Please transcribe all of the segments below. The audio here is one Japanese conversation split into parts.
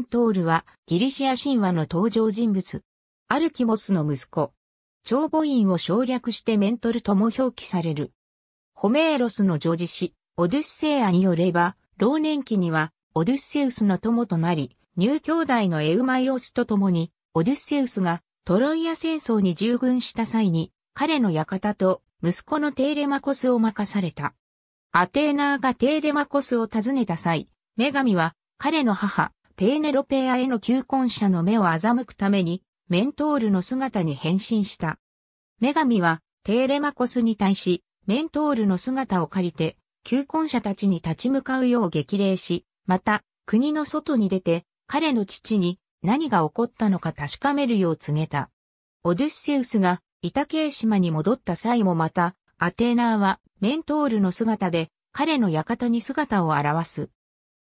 ントールはギリシア神話の登場人物。アルキモスの息子。長母院を省略してメントルとも表記される。ホメーロスの女児子、オデュッセイアによれば、老年期にはオデュッセウスの友となり、乳兄弟のエウマイオスと共に、オデュッセウスがトロイア戦争に従軍した際に、彼の館と息子のテーレマコスを任された。アテーナーがテーレマコスを訪ねた際、女神は彼の母、ペーネロペアへの求婚者の目を欺くために、メントールの姿に変身した。女神は、テーレマコスに対し、メントールの姿を借りて、求婚者たちに立ち向かうよう激励し、また、国の外に出て、彼の父に何が起こったのか確かめるよう告げた。オデュッセウスが、イタケ島に戻った際もまた、アテーナーは、メントールの姿で、彼の館に姿を現す。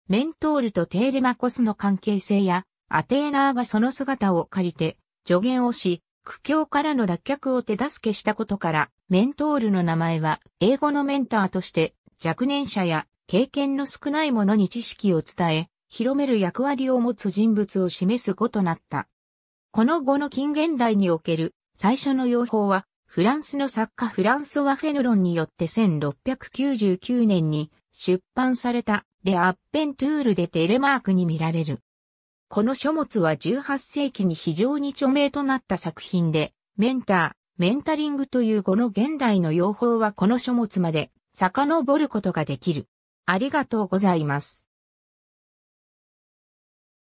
メントールとテーレマコスの関係性や、アテーナーがその姿を借りて、助言をし、苦境からの脱却を手助けしたことから、メントールの名前は、英語のメンターとして、若年者や経験の少ない者に知識を伝え、広める役割を持つ人物を示す語となった。この語の近現代における最初の用法は、フランスの作家フランソワ・フェヌロンによって1699年に出版されたレ・アッペントゥールでテレマークに見られる。この書物は18世紀に非常に著名となった作品で、メンター、メンタリングという語の現代の用法はこの書物まで遡ることができる。ありがとうございます。